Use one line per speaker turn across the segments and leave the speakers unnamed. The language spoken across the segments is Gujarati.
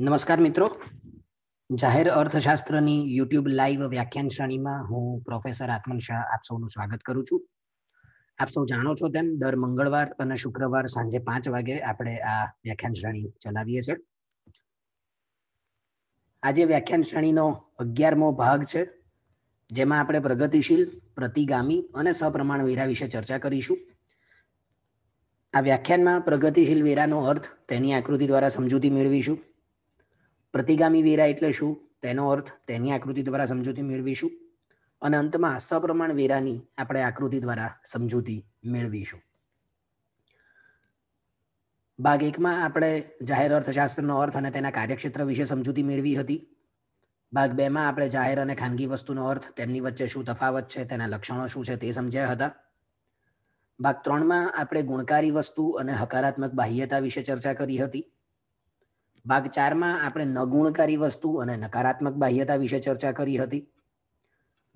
નમસ્કાર મિત્રો જાહેર અર્થશાસ્ત્રની યુટ્યુબ લાઈવ વ્યાખ્યાન શ્રેણીમાં હું પ્રોફેસર આત્મન શાહ આપ સૌનું સ્વાગત કરું છું આપ સૌ જાણો છો તેમ દર મંગળવાર અને શુક્રવાર સાંજે પાંચ વાગે આપણે આ વ્યાખ્યાન શ્રેણી ચલાવીએ છીએ આજે વ્યાખ્યાન શ્રેણીનો અગિયારમો ભાગ છે જેમાં આપણે પ્રગતિશીલ પ્રતિગામી અને સપ્રમાણ વેરા વિશે ચર્ચા કરીશું આ વ્યાખ્યાનમાં પ્રગતિશીલ વેરાનો અર્થ તેની આકૃતિ દ્વારા સમજૂતી મેળવીશું પ્રતિગામી વેરા એટલે શું તેનો અર્થ તેની આકૃતિ દ્વારા સમજૂતી મેળવીશું અને અંતમાં સપ્રમાણ વેરાની આપણે આકૃતિ દ્વારા સમજૂતી મેળવીશું ભાગ એકમાં આપણે જાહેર અર્થશાસ્ત્રનો અર્થ અને તેના કાર્યક્ષેત્ર વિશે સમજૂતી મેળવી હતી ભાગ બેમાં આપણે જાહેર અને ખાનગી વસ્તુનો અર્થ તેમની વચ્ચે શું તફાવત છે તેના લક્ષણો શું છે તે સમજ્યા હતા ભાગ ત્રણમાં આપણે ગુણકારી વસ્તુ અને હકારાત્મક બાહ્યતા વિશે ચર્ચા કરી હતી ભાગ ચારમાં આપણે નગુણકારી વસ્તુ અને નકારાત્મક બાહ્યતા વિશે ચર્ચા કરી હતી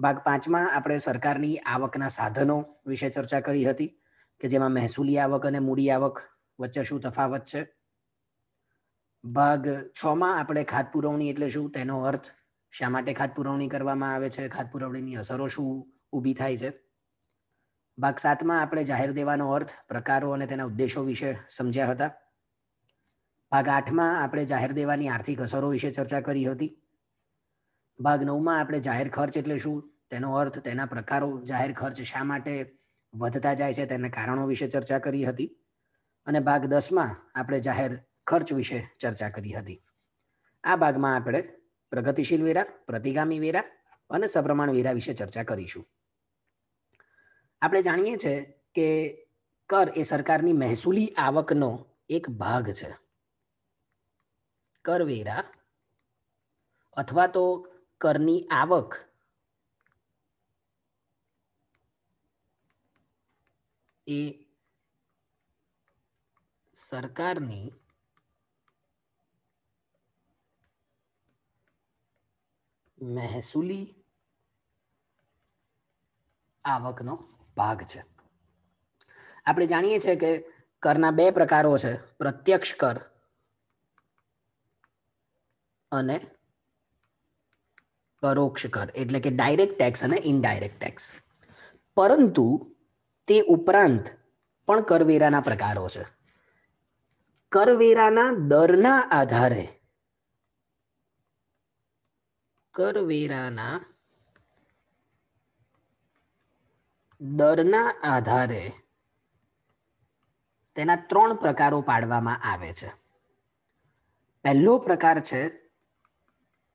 ભાગ પાંચમાં આપણે સરકારની આવકના સાધનો વિશે ચર્ચા કરી હતી કે જેમાં મહેસૂલી આવક અને મૂડી આવક વચ્ચે શું તફાવત છે ભાગ છમાં આપણે ખાત પુરવણી એટલે શું તેનો અર્થ શા માટે ખાત પુરવણી કરવામાં આવે છે ખાત પુરવણીની અસરો શું ઊભી થાય છે ભાગ સાતમાં આપણે જાહેર દેવાનો અર્થ પ્રકારો અને તેના ઉદ્દેશો વિશે સમજ્યા હતા ભાગ આઠમાં આપણે જાહેર દેવાની આર્થિક અસરો વિશે ચર્ચા કરી હતી ભાગ નવમાં આપણે જાહેર ખર્ચ એટલે શું તેનો અર્થ તેના પ્રકારો જાહેર ખર્ચ શા માટે વધતા જાય છે તેના કારણો વિશે ચર્ચા કરી હતી અને ભાગ દસમાં આપણે જાહેર ખર્ચ વિશે ચર્ચા કરી હતી આ ભાગમાં આપણે પ્રગતિશીલ વેરા પ્રતિગામી વેરા અને સપ્રમાણ વેરા વિશે ચર્ચા કરીશું આપણે જાણીએ છીએ કે કર એ સરકારની મહેસૂલી આવકનો એક ભાગ છે કરવેરા અથવા તો કરની આવક એ સરકારની મહેસૂલી આવકનો ભાગ છે આપણે જાણીએ છીએ કે કરના બે પ્રકારો છે પ્રત્યક્ષ કર અને પરોક્ષ કર એટલે કે ડાયરેક્ટ ટેક્સ અને ઇનડાયરેક્ટ ટેક્સ પરંતુ તે ઉપરાંત પણ કરવેરાના પ્રકારો છે કરવેરાના દરના આધારે કરવેરાના દરના આધારે તેના ત્રણ પ્રકારો પાડવામાં આવે છે પહેલો પ્રકાર છે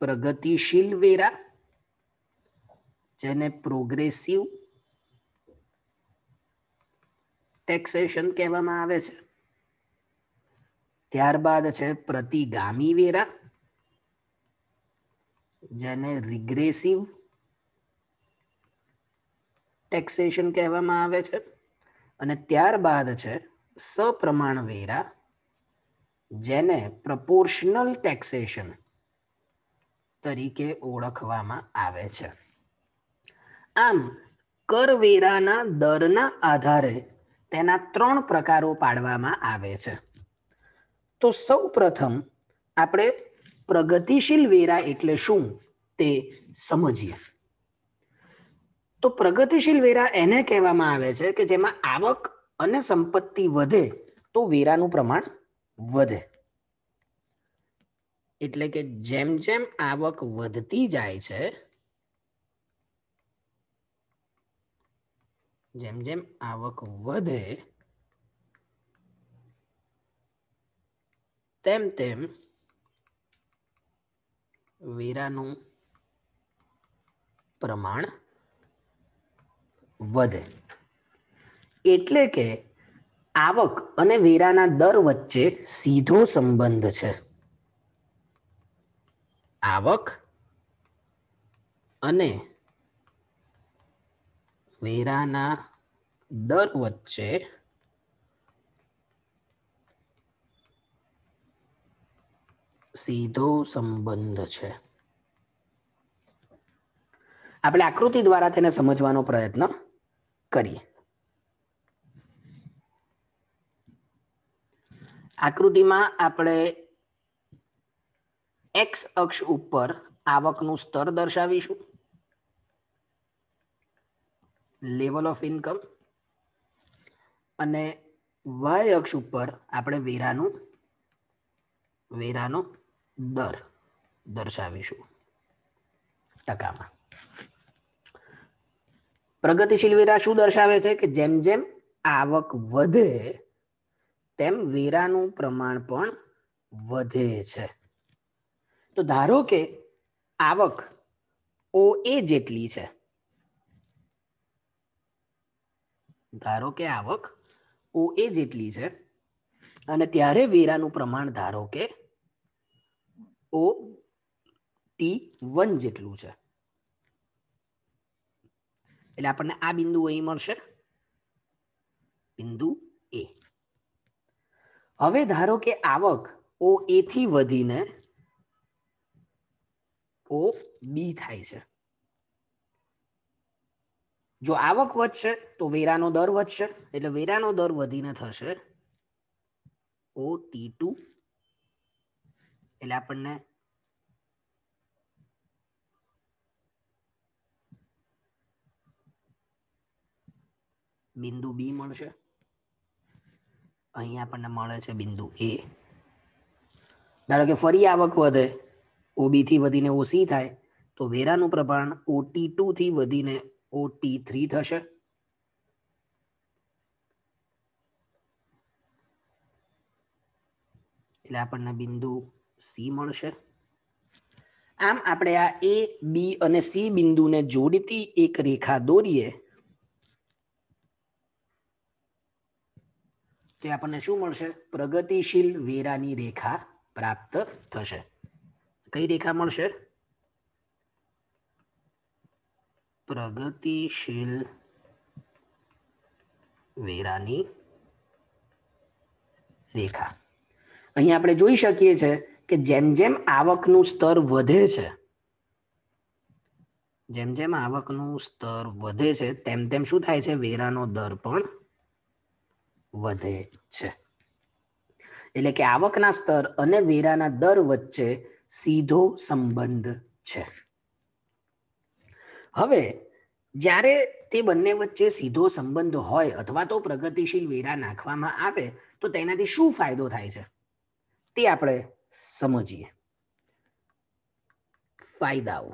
પ્રગતિશીલ વેરા જેને પ્રોગ્રેસિવ ટેક્સેશન કહેવામાં આવે છે ત્યારબાદ છે પ્રતિગામી વેરા જેને રિગ્રેસિવ ટેક્સેશન કહેવામાં આવે છે અને ત્યારબાદ છે સપ્રમાણ વેરા જેને પ્રપોર્શનલ ટેક્સેશન તરીકે ઓળખવામાં આવે છે આમ કરવેરાના દરના આધારે તેના ત્રણ પ્રકારો પાડવામાં આવે છે તો સૌ પ્રથમ આપણે પ્રગતિશીલ વેરા એટલે શું તે સમજીએ તો પ્રગતિશીલ વેરા એને કહેવામાં આવે છે કે જેમાં આવક અને સંપત્તિ વધે તો વેરાનું પ્રમાણ વધે એટલે કે જેમ જેમ આવક વધતી જાય છે જેમ જેમ આવક વધે તેમ તેમ વેરાનું પ્રમાણ વધે એટલે કે આવક અને વેરાના દર વચ્ચે સીધો સંબંધ છે આવક અને વેરાના દર વચ્ચે સીધો સંબંધ છે આપણે આકૃતિ દ્વારા તેને સમજવાનો પ્રયત્ન કરીએ આકૃતિમાં આપણે એક્સ અક્ષ ઉપર આવકનું સ્તર દર્શાવીશું લેવલ ઓફ ઇન્કમ અને વાય અક્ષ ઉપર આપણે વેરાનું વેરાનો દર દર્શાવીશું ટકામાં પ્રગતિશીલ વેરા શું દર્શાવે છે કે જેમ જેમ આવક વધે તેમ વેરાનું પ્રમાણ પણ વધે છે તો ધારો કે આવક ઓ એ જેટલી છે ધારો કે આવક ઓ એ જેટલી છે અને ત્યારે વેરાનું પ્રમાણ ધારો કે ઓ ટી વન જેટલું છે એટલે આપણને આ બિંદુ અહીં મળશે બિંદુ એ હવે ધારો કે આવક ઓ એથી વધીને ઓ બી થાય છે જો આવક વધશે તો વેરાનો દર વધશે એટલે વેરાનો દર વધીને થશે ઓ ટી ટુ એટલે આપણને બિંદુ બી મળશે અહીંયા આપણને મળે છે બિંદુ એ ધારો કે ફરી આવક વધે ઓબીથી વધીને ઓસી થાય તો વેરાનું પ્રમાણ ઓટી ટુથી વધીને ઓટી થ્રી થશે એટલે આપણને બિંદુ સી મળશે આમ આપણે આ એ બી અને સી બિંદુને જોડતી એક રેખા દોરીએ તે આપણને શું મળશે પ્રગતિશીલ વેરાની રેખા પ્રાપ્ત થશે કઈ રેખા મળશે પ્રગતિશીલ વેરાની રેખા અહીં આપણે જોઈ શકીએ છે કે જેમ જેમ આવકનું સ્તર વધે છે જેમ જેમ આવકનું સ્તર વધે છે તેમ તેમ શું થાય છે વેરાનો દર પણ વધે છે એટલે કે આવકના સ્તર અને વેરાના દર વચ્ચે સીધો સંબંધ છે હવે જ્યારે તે બંને વચ્ચે સીધો સંબંધ હોય અથવા તો પ્રગતિશીલ વેરા નાખવામાં આવે તો તેનાથી શું ફાયદો થાય છે તે આપણે સમજીએ ફાયદાઓ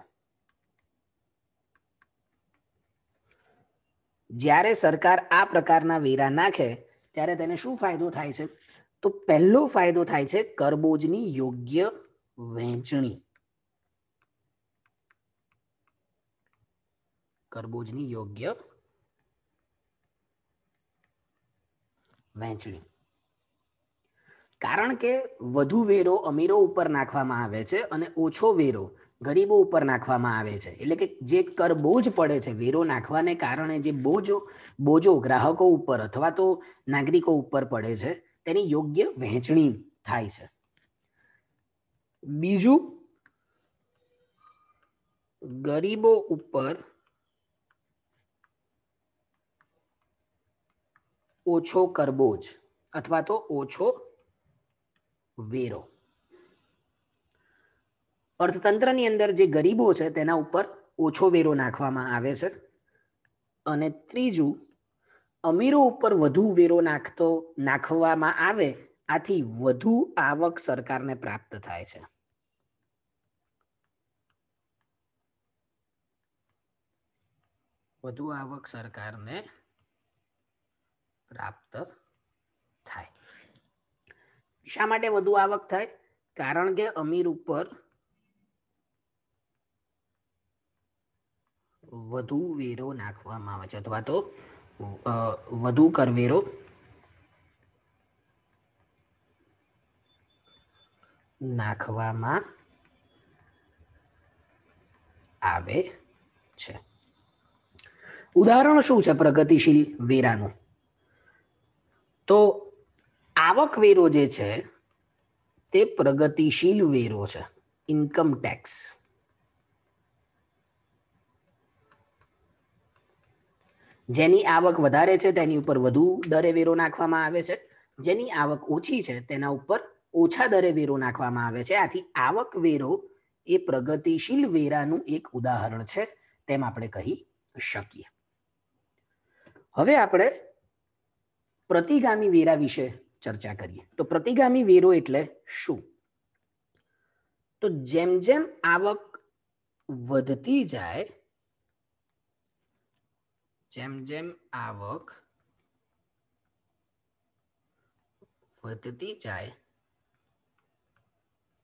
જ્યારે સરકાર આ પ્રકારના વેરા નાખે ત્યારે તેને શું ફાયદો થાય છે તો પહેલો ફાયદો થાય છે કરબોજની યોગ્ય વહેંચણી કરબોજની યોગ્ય વહેંચણી કારણ કે વધુ વેરો અમીરો ઉપર નાખવામાં આવે છે અને ઓછો વેરો ગરીબો ઉપર નાખવામાં આવે છે એટલે કે જે કર બોજ પડે છે વેરો નાખવાને કારણે જે બોજો બોજો ગ્રાહકો ઉપર અથવા તો નાગરિકો ઉપર પડે છે તેની યોગ્ય વહેંચણી થાય છે બીજું ગરીબો ઉપર ઓછો કરવો અથવા તો ઓછો વેરો અર્થતંત્રની અંદર જે ગરીબો છે તેના ઉપર ઓછો વેરો નાખવામાં આવે છે અને ત્રીજું અમીરો ઉપર વધુ વેરો નાખતો નાખવામાં આવે આથી વધુ આવક સરકારને પ્રાપ્ત થાય છે વધુ આવક સરકારને પ્રાપ્ત થાય શા માટે વધુ આવક થાય કારણ કે અમીર ઉપર વધુ વેરો નાખવામાં આવે છે અથવા તો વધુ કરવેરો નાખવામાં આવે છે ઉદાહરણ શું છે પ્રગતિશીલ વેરાનું તો આવક વેરો જે છે તે પ્રગતિશીલ વેરો છે ઇન્કમ ટેક્સ જેની આવક વધારે છે તેની ઉપર વધુ દરે વેરો નાખવામાં આવે છે જેની આવક ઓછી છે તેના ઉપર ઓછા દરે વેરો નાખવામાં આવે છે આથી આવક વેરો એ પ્રગતિશીલ વેરાનું એક ઉદાહરણ છે તેમ આપણે કહી શકીએ હવે આપણે પ્રતિગામી વેરા વિશે ચર્ચા કરીએ તો પ્રતિગામી વેરો એટલે શું તો જેમ જેમ આવક વધતી જાય જેમ જેમ આવક વધતી જાય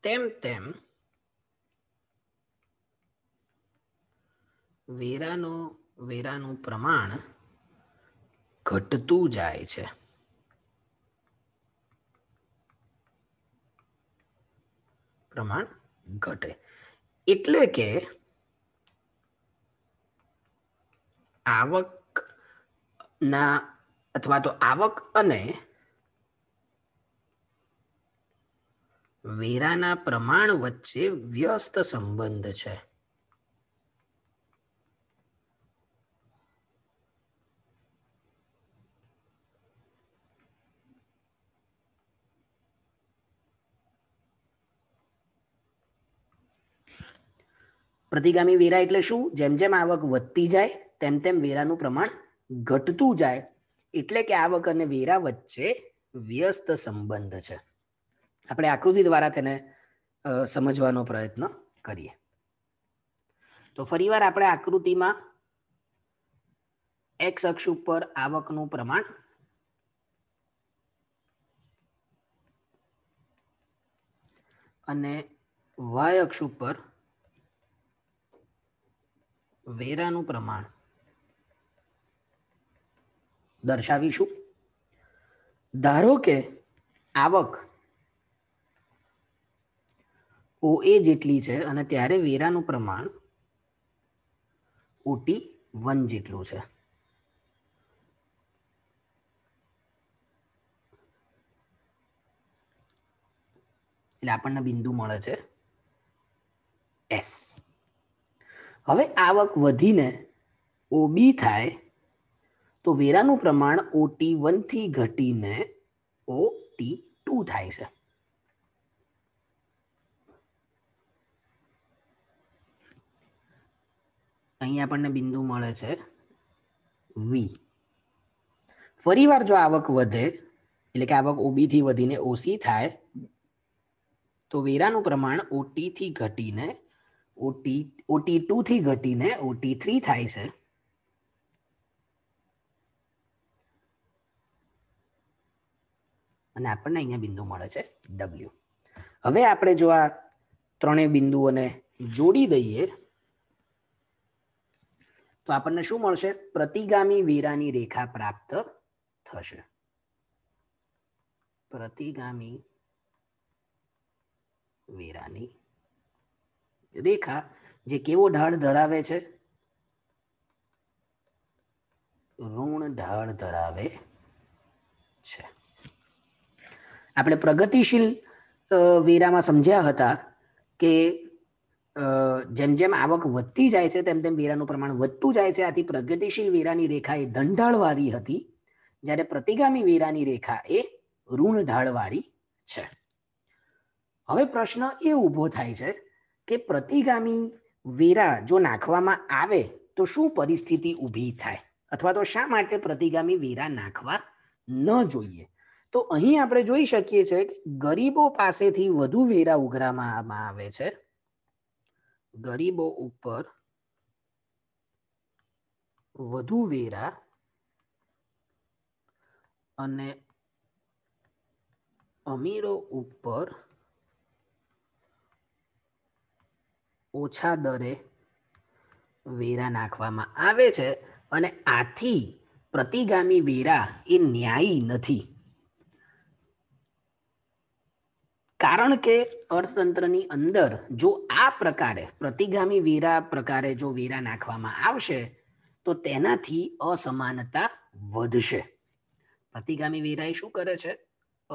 તેમ તેમ વેરાનો વેરાનું પ્રમાણ ઘટતું જાય છે પ્રમાણ ઘટે એટલે કે આવક ના અથવા તો આવક અને વેરાના પ્રમાણ વચ્ચે વ્યસ્ત સંબંધ છે પ્રતિગામી વેરા એટલે શું જેમ જેમ આવક વધતી જાય તેમ તેમ વેરાનું પ્રમાણ ઘટતું જાય એટલે કે આવક અને વેરા વચ્ચે વ્યસ્ત સંબંધ છે આપણે આકૃતિ દ્વારા તેને સમજવાનો પ્રયત્ન કરીએ તો ફરીવાર આપણે આકૃતિમાં એક્સ અક્ષ ઉપર આવકનું પ્રમાણ અને વાય અક્ષ ઉપર વેરાનું પ્રમાણ દર્શાવીશું ધારો કે આવક ઓએ જેટલી છે અને ત્યારે વેરાનું પ્રમાણ ઓટી વન જેટલું છે એટલે આપણને બિંદુ મળે છે એસ હવે આવક વધીને ઓબી થાય તો વેરાનું પ્રમાણ ઓટી વનથી ઘટીને ઓટી ટુ થાય છે અહીં આપણને બિંદુ મળે છે વી ફરીવાર જો આવક વધે એટલે કે આવક ઓબીથી વધીને ઓસી થાય તો વેરાનું પ્રમાણ ઓટીથી ઘટીને ઓટી ઓટી ટુ થી ઘટીને ઓટી થ્રી થાય છે અને આપણને અહીંયા બિંદુ મળે છે ડબલ્યુ હવે આપણે જો આ ત્રણેય બિંદુઓને જોડી દઈએ તો આપણને શું મળશે પ્રતિગામી વેરાની રેખા પ્રાપ્ત થશે પ્રતિગામી વેરાની રેખા જે કેવો ઢાળ ધરાવે છે ઋણ ઢાળ ધરાવે છે આપણે પ્રગતિશીલ વેરામાં સમજ્યા હતા કે જેમ જેમ આવક વધતી જાય છે તેમ તેમ વેરાનું પ્રમાણ વધતું જાય છે આથી પ્રગતિશીલ વેરાની રેખા એ દંડાળવાળી હતી જ્યારે પ્રતિગામી વેરાની રેખા એ ઋણ ઢાળવાળી છે હવે પ્રશ્ન એ ઊભો થાય છે કે પ્રતિગામી વેરા જો નાખવામાં આવે તો શું પરિસ્થિતિ ઊભી થાય અથવા તો શા માટે પ્રતિગામી વેરા નાખવા ન જોઈએ તો અહીં આપણે જોઈ શકીએ છીએ કે ગરીબો પાસેથી વધુ વેરા ઉઘરાવામાં આવે છે ગરીબો ઉપર વધુ વેરા અને અમીરો ઉપર ઓછા દરે વેરા નાખવામાં આવે છે અને આથી પ્રતિગામી વેરા એ ન્યાયી નથી કારણ કે અર્થતંત્રની અંદર જો આ પ્રકારે પ્રતિગામી વેરા પ્રકારે જો વેરા નાખવામાં આવશે તો તેનાથી અસમાનતા વધશે પ્રતિગામી વેરા એ શું કરે છે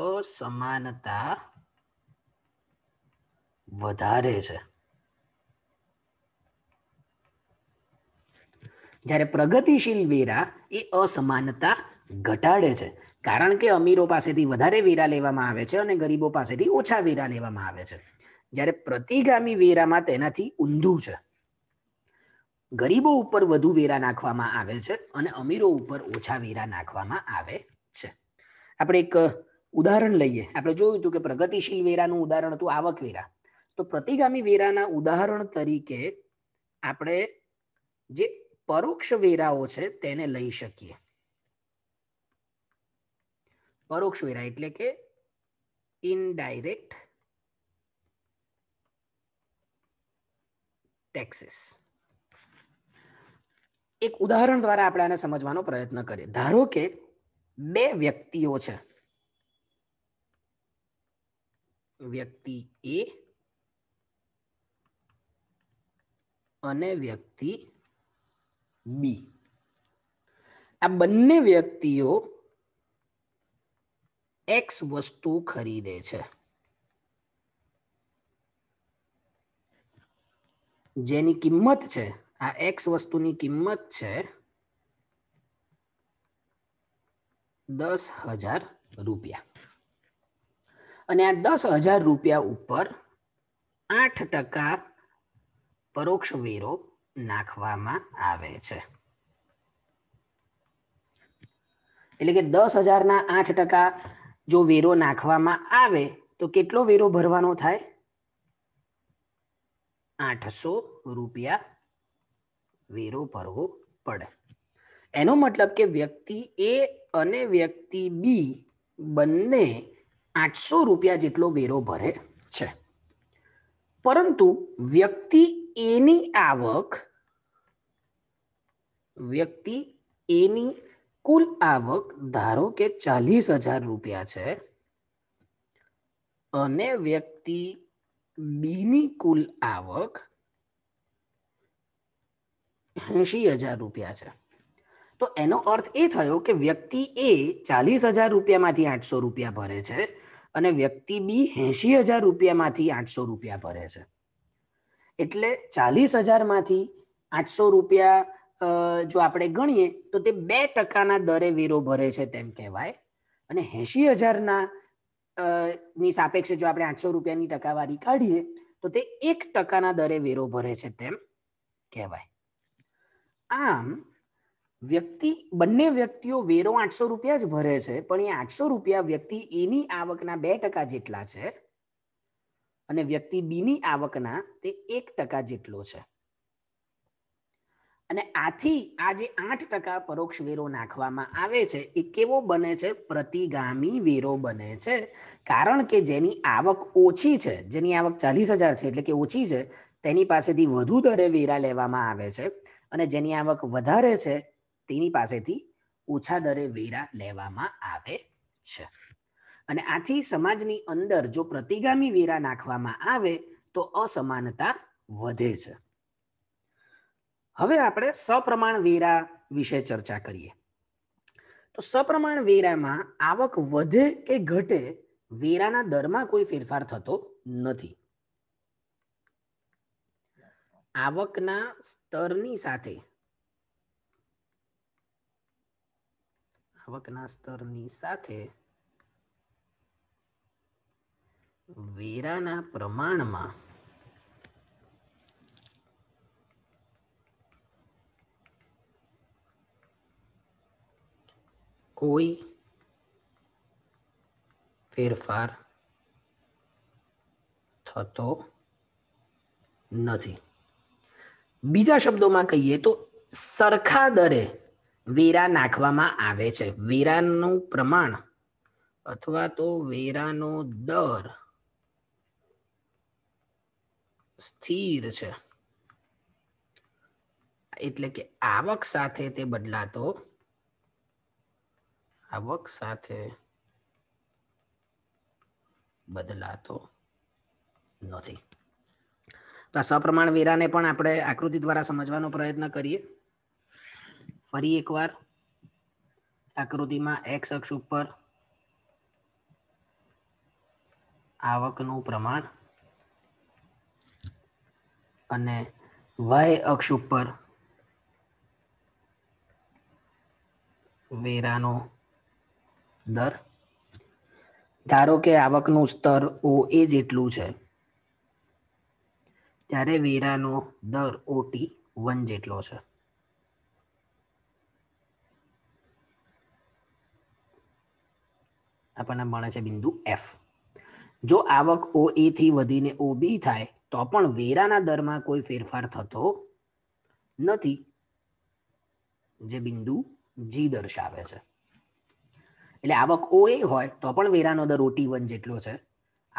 અસમાનતા વધારે છે જ્યારે પ્રગતિશીલ વેરા એ અસમાનતા ઘટાડે છે કારણ કે અમીરો પાસેથી વધારે વેરા લેવામાં આવે છે અને ગરીબો પાસેથી ઓછા વેરા લેવામાં આવે છે જ્યારે પ્રતિગામી વેરામાં તેનાથી ઊંધું છે ગરીબો ઉપર વધુ વેરા નાખવામાં આવે છે અને અમીરો ઉપર ઓછા વેરા નાખવામાં આવે છે આપણે એક ઉદાહરણ લઈએ આપણે જોયું હતું કે પ્રગતિશીલ વેરાનું ઉદાહરણ હતું આવક વેરા તો પ્રતિગામી વેરાના ઉદાહરણ તરીકે આપણે જે પરોક્ષ વેરાઓ છે તેને લઈ શકીએ પરોક્ષ વેરા એટલે કે ઇનડાયરેક્ટ ટેક્સીસ એક ઉદાહરણ દ્વારા આપણે આને સમજવાનો પ્રયત્ન કરીએ ધારો કે બે વ્યક્તિઓ છે વ્યક્તિ એ અને વ્યક્તિ બી આ બંને વ્યક્તિઓ એક્સ વસ્તુ ખરીદે છે જેની કિંમત છે આ એક્સ વસ્તુની કિંમત છે દસ હજાર રૂપિયા અને આ દસ હજાર રૂપિયા ઉપર આઠ ટકા પરોક્ષ વેરો નાખવામાં આવે છે એટલે કે દસ હજારના આઠ ટકા જો વેરો નાખવામાં આવે તો કેટલો વેરો ભરવાનો થાય આઠસો રૂપિયા વેરો ભરવો પડે એનો મતલબ કે વ્યક્તિ એ અને વ્યક્તિ બી બંને આઠસો રૂપિયા જેટલો વેરો ભરે છે પરંતુ વ્યક્તિ એની આવક વ્યક્તિ એની કુલ આવક ધારો કે ચાલીસ હજાર રૂપિયા છે અને વ્યક્તિ બીની કુલ આવક એંશી હજાર રૂપિયા છે તો એનો અર્થ એ થયો કે વ્યક્તિ એ ચાલીસ હજાર રૂપિયામાંથી આઠસો રૂપિયા ભરે છે અને વ્યક્તિ બી એંશી હજાર રૂપિયામાંથી આઠસો રૂપિયા ભરે છે એટલે ચાલીસ હજારમાંથી આઠસો રૂપિયા જો આપણે ગણીએ તો તે બે ટકાના દરે વેરો ભરે છે તેમ કહેવાય અને એંશી હજારના ની સાપેક્ષે જો આપણે આઠસો રૂપિયાની ટકાવારી કાઢીએ તો તે એક ટકાના દરે વેરો ભરે છે તેમ કહેવાય આમ વ્યક્તિ બંને વ્યક્તિઓ વેરો આઠસો રૂપિયા જ ભરે છે પણ એ આઠસો રૂપિયા વ્યક્તિ એની આવકના બે ટકા જેટલા છે અને વ્યક્તિ બીની આવકના તે એક ટકા જેટલો છે અને આથી આ જે આઠ ટકા પરોક્ષ વેરો નાખવામાં આવે છે એ કેવો બને છે પ્રતિગામી વેરો બને છે કારણ કે જેની આવક ઓછી છે જેની આવક ચાલીસ હજાર છે એટલે કે ઓછી છે તેની પાસેથી વધુ દરે વેરા લેવામાં આવે છે અને જેની આવક વધારે છે તેની પાસેથી ઓછા દરે વેરા લેવામાં આવે છે અને આથી સમાજની અંદર જો પ્રતિગામી વેરા નાખવામાં આવે તો અસમાનતા વધે છે હવે આપણે સપ્રમાણ વેરા વિશે ચર્ચા કરીએ તો સપ્રમાણ વેરામાં આવક વધે કે ઘટે વેરાના દરમાં કોઈ ફેરફાર થતો નથી આવકના સ્તરની સાથે આવકના સ્તરની સાથે વેરાના પ્રમાણમાં કોઈ ફેરફાર થતો નથી બીજા શબ્દોમાં કહીએ તો સરખા દરે વેરા નાખવામાં આવે છે વેરાનું પ્રમાણ અથવા તો વેરાનો દર સ્થિર છે એટલે કે આવક સાથે તે બદલાતો આવક સાથે બદલાતો નથી તો સપ્રમાણ વેરાને પણ આપણે આકૃતિ દ્વારા સમજવાનો પ્રયત્ન કરીએ ફરી એકવાર આકૃતિમાં એક્સ અક્ષ ઉપર આવકનું પ્રમાણ અને વાય અક્ષ ઉપર વેરાનો દર ધારો કે આવકનું સ્તર ઓ એ જેટલું છે ત્યારે વેરાનો દર ઓટી વન જેટલો છે આપણને મળે છે બિંદુ એફ જો આવક ઓ થી વધીને ઓ બી થાય તો પણ વેરાના દરમાં કોઈ ફેરફાર થતો નથી જે બિંદુ જી દર્શાવે છે એટલે આવક ઓ એ હોય તો પણ વેરાનો દર ઓટી વન જેટલો છે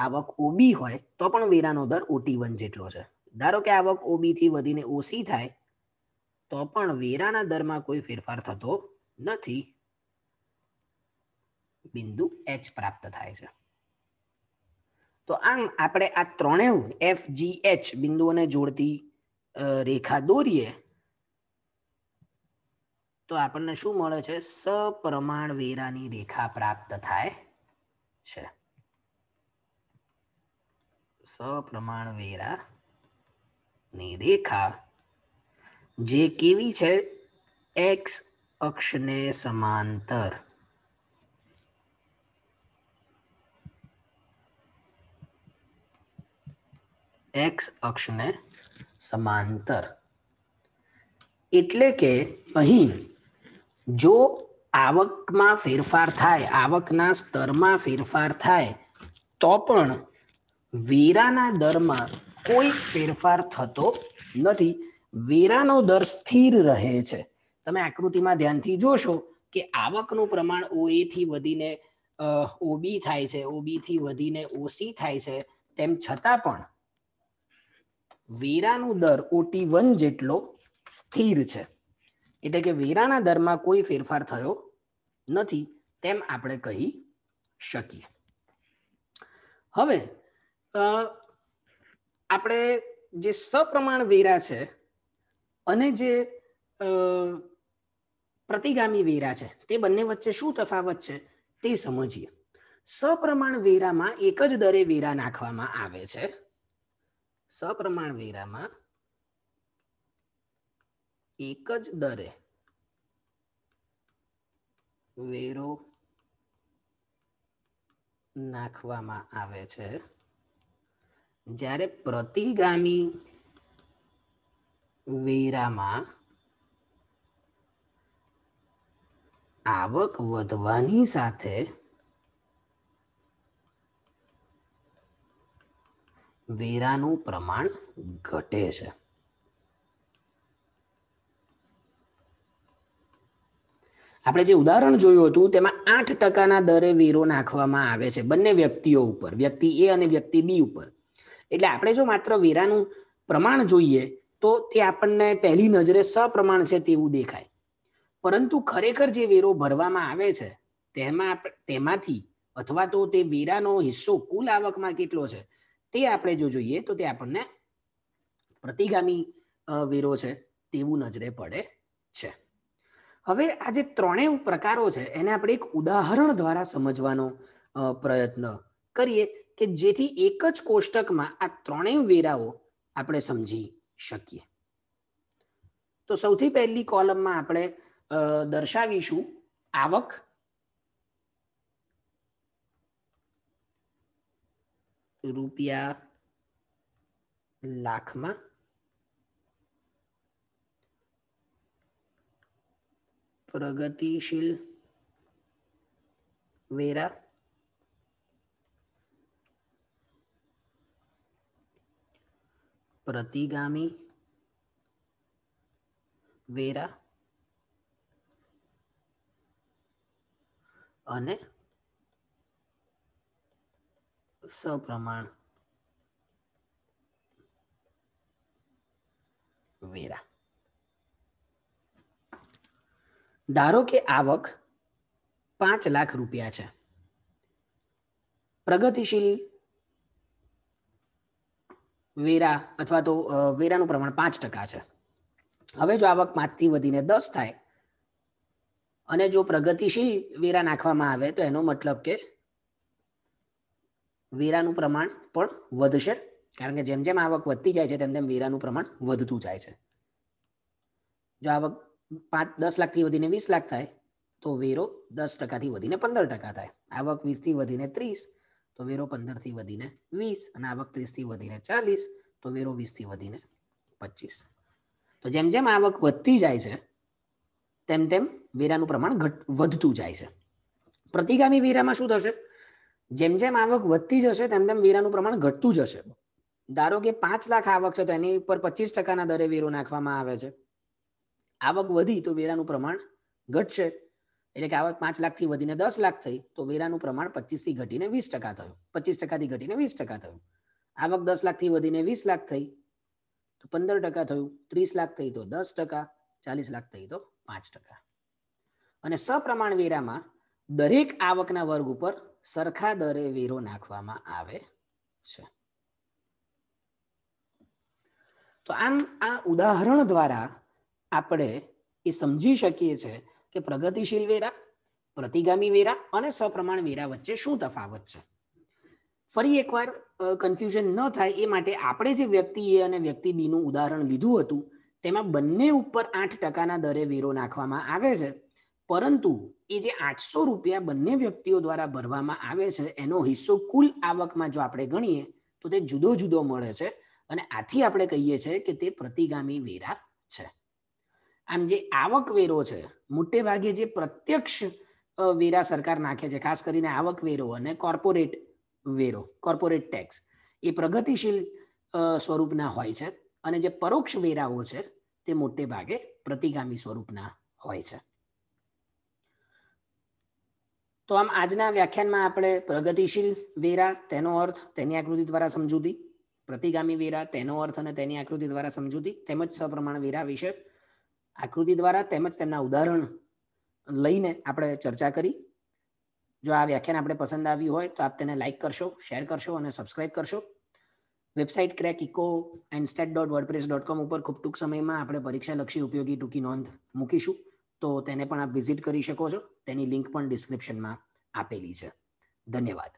આવક ઓ બી હોય તો પણ વેરાનો દર ઓટી વન જેટલો છે ધારો કે આવક ઓ થી વધીને ઓસી થાય તો પણ વેરાના દરમાં કોઈ ફેરફાર થતો નથી બિંદુ એચ પ્રાપ્ત થાય છે તો આમ આપણે આ ત્રણેય એફ જી એચ બિંદુઓને જોડતી રેખા દોરીએ તો આપણને શું મળે છે સપ્રમાણ વેરાની રેખા પ્રાપ્ત થાય છે સપ્રમાણ વેરા ની રેખા જે કેવી છે એક્સ અક્ષને સમાંતર એક્સ અક્ષને સમાંતર એટલે કે અહીં જો આવકમાં ફેરફાર થાય આવકના સ્તરમાં ફેરફાર થાય તો પણ વેરાના દરમાં કોઈ ફેરફાર થતો નથી વેરાનો દર સ્થિર રહે છે તમે આકૃતિમાં ધ્યાનથી જોશો કે આવકનું પ્રમાણ ઓએ થી વધીને ઓબી થાય છે ઓબી થી વધીને ઓસી થાય છે તેમ છતાં પણ વેરાનું દર ઓટી વન જેટલો સ્થિર છે એટલે કે વેરાના દરમાં કોઈ ફેરફાર થયો નથી તેમ આપણે કહી શકીએ હવે આપણે જે સપ્રમાણ વેરા છે અને જે પ્રતિગામી વેરા છે તે બંને વચ્ચે શું તફાવત છે તે સમજીએ સપ્રમાણ વેરામાં એક જ દરે વેરા નાખવામાં આવે છે સપ્રમાણ વેરામાં એક જ દરે વેરો નાખવામાં આવે છે જ્યારે પ્રતિગામી વેરામાં આવક વધવાની સાથે વેરાનું પ્રમાણ ઘટે છે આપણે જે ઉદાહરણ જોયું હતું તેમાં આઠ ટકાના દરે વેરો નાખવામાં આવે છે બંને વ્યક્તિઓ ઉપર વ્યક્તિ એ અને વ્યક્તિ બી ઉપર એટલે આપણે જો માત્ર વેરાનું પ્રમાણ જોઈએ તો તે આપણને પહેલી નજરે સપ્રમાણ છે તેવું દેખાય પરંતુ ખરેખર જે વેરો ભરવામાં આવે છે તેમાં તેમાંથી અથવા તો તે વેરાનો હિસ્સો કુલ આવકમાં કેટલો છે તે આપણે જો જોઈએ તો તે આપણને પ્રતિગામી વેરો છે તેવું નજરે પડે છે હવે આ જે ત્રણેય પ્રકારો છે એને આપણે એક ઉદાહરણ દ્વારા સમજવાનો પ્રયત્ન કરીએ કે જેથી એક જ કોષ્ટકમાં આ ત્રણેય વેરાઓ આપણે સમજી શકીએ તો સૌથી પહેલી કોલમમાં આપણે દર્શાવીશું આવક રૂપિયા લાખમાં પ્રગતિશીલ વેરા પ્રતિગામી વેરા અને સપ્રમાણ વેરા ધારો કે આવક પાંચ લાખ રૂપિયા છે પ્રગતિશીલ વેરા અથવા તો વેરાનું પ્રમાણ પાંચ ટકા છે હવે જો આવક પાંચથી વધીને દસ થાય અને જો પ્રગતિશીલ વેરા નાખવામાં આવે તો એનો મતલબ કે વેરાનું પ્રમાણ પણ વધશે કારણ કે જેમ જેમ આવક વધતી જાય છે તેમ તેમ વેરાનું પ્રમાણ વધતું જાય છે જો આવક પાંચ દસ લાખથી વધીને વીસ લાખ થાય તો વેરો દસ ટકાથી વધીને પંદર ટકા થાય આવક વીસથી વધીને ત્રીસ તો વેરો પંદરથી વધીને વીસ અને આવક ત્રીસથી વધીને ચાલીસ તો વેરો વીસથી વધીને પચીસ તો જેમ જેમ આવક વધતી જાય છે તેમ તેમ વેરાનું પ્રમાણ ઘટ વધતું જાય છે પ્રતિગામી વેરામાં શું થશે જેમ જેમ આવક વધતી જશે તેમ તેમ વેરાનું પ્રમાણ ઘટતું જશે ધારો કે પાંચ લાખ આવક છે તો એની ઉપર પચીસ ટકાના દરે વેરો નાખવામાં આવે છે આવક વધી તો વેરાનું પ્રમાણ ઘટશે એટલે કે આવક પાંચ લાખથી વધીને દસ લાખ થઈ તો વેરાનું પ્રમાણ પચીસથી ઘટીને વીસ ટકા થયું પચીસ ટકાથી ઘટીને વીસ ટકા થયું આવક દસ લાખથી વધીને વીસ લાખ થઈ તો પંદર ટકા થયું ત્રીસ લાખ થઈ તો દસ ટકા ચાલીસ લાખ થઈ તો પાંચ ટકા અને સપ્રમાણ વેરામાં દરેક આવકના વર્ગ ઉપર સરખા દરે વેરો નાખવામાં આવે છે તો આમ આ ઉદાહરણ દ્વારા આપણે એ સમજી શકીએ છીએ કે પ્રગતિશીલ વેરા પ્રતિગામી વેરા અને સપ્રમાણ વેરા વચ્ચે શું તફાવત છે ફરી એકવાર કન્ફ્યુઝન ન થાય એ માટે આપણે જે વ્યક્તિ એ અને વ્યક્તિ બી નું ઉદાહરણ લીધું હતું તેમાં બંને ઉપર આઠ ટકાના દરે વેરો નાખવામાં આવે છે પરંતુ એ જે આઠસો રૂપિયા બંને વ્યક્તિઓ દ્વારા ભરવામાં આવે છે એનો હિસ્સો કુલ આવકમાં જો આપણે ગણીએ તો તે જુદો જુદો મળે છે અને આથી આપણે કહીએ છીએ કે તે પ્રતિગામી વેરા છે આમ જે આવક વેરો છે મોટે ભાગે જે પ્રત્યક્ષ વેરા સરકાર નાખે છે ખાસ કરીને આવક વેરો અને કોર્પોરેટ વેરો કોર્પોરેટ ટેક્સ એ પ્રગતિશીલ સ્વરૂપના હોય છે અને જે પરોક્ષ વેરાઓ છે તે મોટે ભાગે પ્રતિગામી સ્વરૂપના હોય છે તો આમ આજના વ્યાખ્યાનમાં આપણે પ્રગતિશીલ વેરા તેનો અર્થ તેની આકૃતિ દ્વારા સમજૂતી પ્રતિગામી વેરા તેનો અર્થ અને તેની આકૃતિ દ્વારા સમજૂતી તેમજ સપ્રમાણ વેરા વિશે આકૃતિ દ્વારા તેમજ તેમના ઉદાહરણ લઈને આપણે ચર્ચા કરી જો આ વ્યાખ્યાન આપણે પસંદ આવ્યું હોય તો આપ તેને લાઇક કરશો શેર કરશો અને સબસ્ક્રાઇબ કરશો website crack eco and stat dot WordPress dot com ઉપર ખૂબ ટૂંક સમયમાં આપણે પરીક્ષાલક્ષી ઉપયોગી ટૂંકી નોંધ મૂકીશું તો તેને પણ આપ વિઝિટ કરી શકો છો તેની લિંક પણ ડિસ્ક્રિપ્શનમાં આપેલી છે ધન્યવાદ